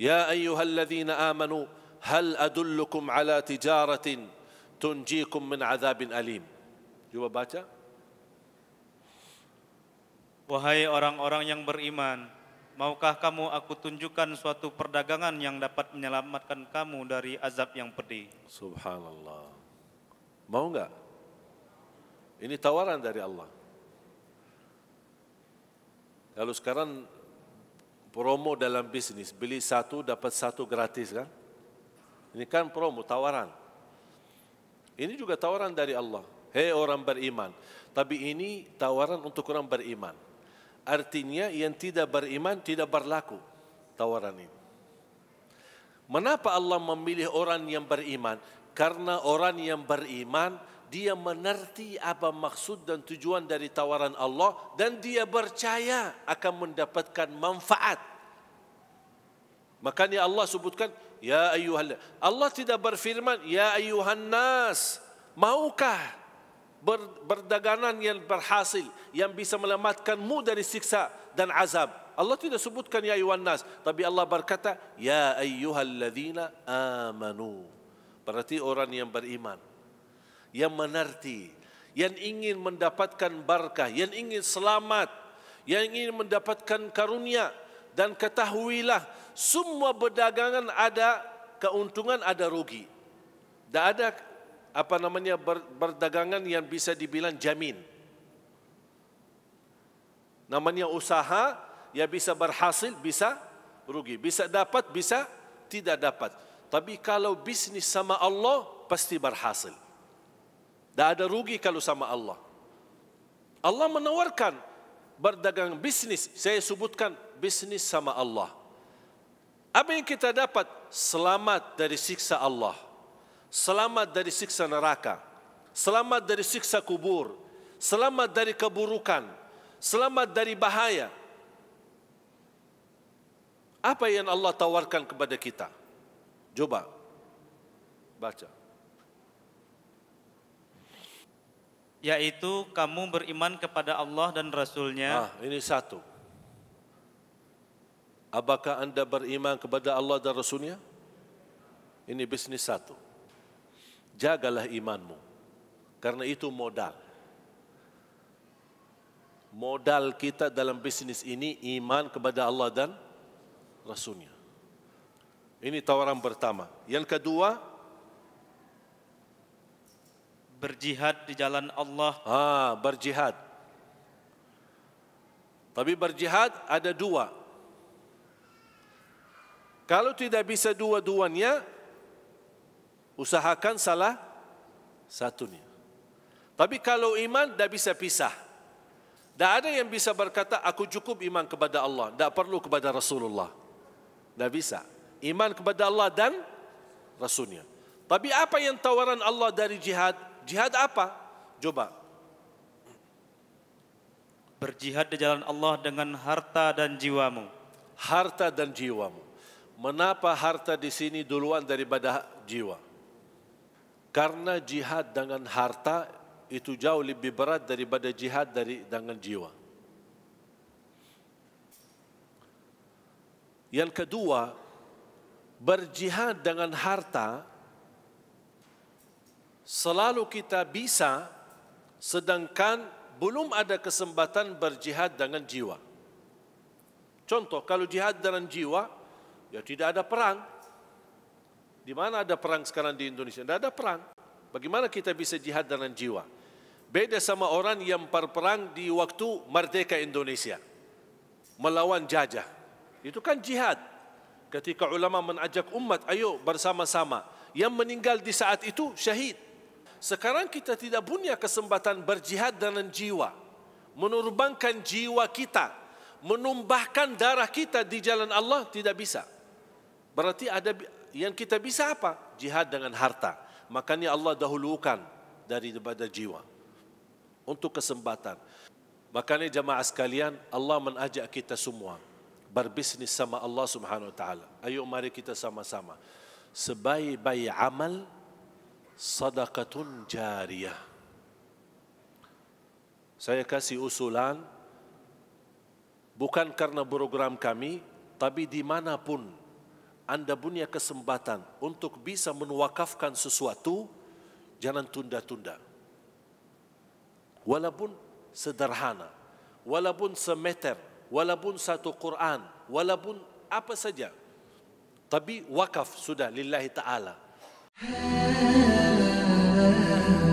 يا ايها الذين آمنوا هل ادلكم على تجارة تنجيكم من عذاب أليم جوا baca wahai orang-orang yang beriman maukah kamu aku tunjukkan suatu perdagangan yang dapat menyelamatkan kamu dari azab yang pedih subhanallah mau enggak ini tawaran dari Allah kalau sekarang promo dalam bisnis beli satu dapat satu gratis kan ini kan promo tawaran ini juga tawaran dari Allah hei orang beriman tapi ini tawaran untuk orang beriman artinya yang tidak beriman tidak berlaku tawaran ini Mengapa Allah memilih orang yang beriman? Karena orang yang beriman dia menerti apa maksud dan tujuan dari tawaran Allah dan dia percaya akan mendapatkan manfaat. Makanya Allah sebutkan ya ayuhan Allah tidak berfirman ya ayuhan nas maukah ber, berdagangan yang berhasil yang bisa melamatkanmu dari siksa dan azab. Allah tidak sebutkan ya ayuhan nas tapi Allah berkata ya ayuhan ladzina amanu. Berarti orang yang beriman yang menanti, yang ingin mendapatkan barakah, yang ingin selamat, yang ingin mendapatkan karunia dan ketahuilah semua berdagangan ada keuntungan ada rugi. Tak ada apa namanya berdagangan yang bisa dibilang jamin. Namanya usaha yang bisa berhasil, bisa rugi. Bisa dapat, bisa tidak dapat. Tapi kalau bisnis sama Allah, pasti berhasil. Dah ada rugi kalau sama Allah. Allah menawarkan berdagang bisnis. Saya sebutkan bisnis sama Allah. Apa yang kita dapat? Selamat dari siksa Allah. Selamat dari siksa neraka. Selamat dari siksa kubur. Selamat dari keburukan. Selamat dari bahaya. Apa yang Allah tawarkan kepada kita? Coba baca. yaitu kamu beriman kepada Allah dan Rasulnya. Ah, ini satu. Apakah anda beriman kepada Allah dan Rasulnya? Ini bisnis satu. Jagalah imanmu. Karena itu modal. Modal kita dalam bisnis ini iman kepada Allah dan Rasulnya. Ini tawaran pertama. Yang kedua, berjihad di jalan Allah. Ha, berjihad. Tapi berjihad ada dua. Kalau tidak bisa dua-duanya, usahakan salah satunya. Tapi kalau iman, tidak bisa pisah. dah ada yang bisa berkata, aku cukup iman kepada Allah. Tidak perlu kepada Rasulullah. Tidak bisa. Iman kepada Allah dan Rasulnya. Tapi apa yang tawaran Allah dari jihad? Jihad apa? Coba. Berjihad di jalan Allah dengan harta dan jiwamu. Harta dan jiwamu. Menapa harta di sini duluan daripada jiwa? Karena jihad dengan harta itu jauh lebih berat daripada jihad dari dengan jiwa. Yang kedua, berjihad dengan harta selalu kita bisa sedangkan belum ada kesempatan berjihad dengan jiwa. Contoh, kalau jihad dengan jiwa, ya tidak ada perang. Di mana ada perang sekarang di Indonesia? Tidak ada perang. Bagaimana kita bisa jihad dengan jiwa? Beda sama orang yang berperang di waktu merdeka Indonesia. Melawan jajah. Itu kan jihad. Ketika ulama menajak umat, ayo bersama-sama. Yang meninggal di saat itu, syahid. Sekarang kita tidak punya kesempatan berjihad dengan jiwa. Menurbankan jiwa kita. Menumbahkan darah kita di jalan Allah tidak bisa. Berarti ada yang kita bisa apa? Jihad dengan harta. Makanya Allah dahulukan dari daripada jiwa. Untuk kesempatan. Makanya jemaah sekalian Allah menajak kita semua. Berbisnis sama Allah subhanahu wa ta'ala. Ayo mari kita sama-sama. Sebaik-baik amal صدقة جارية saya kasih usulan bukan karena program kami tapi dimanapun anda punya kesempatan untuk bisa menwakafkan sesuatu jangan tunda-tunda walaupun sederhana walaupun semeter walaupun satu Quran walaupun apa saja tapi wakaf sudah lillahi ta'ala Hey love.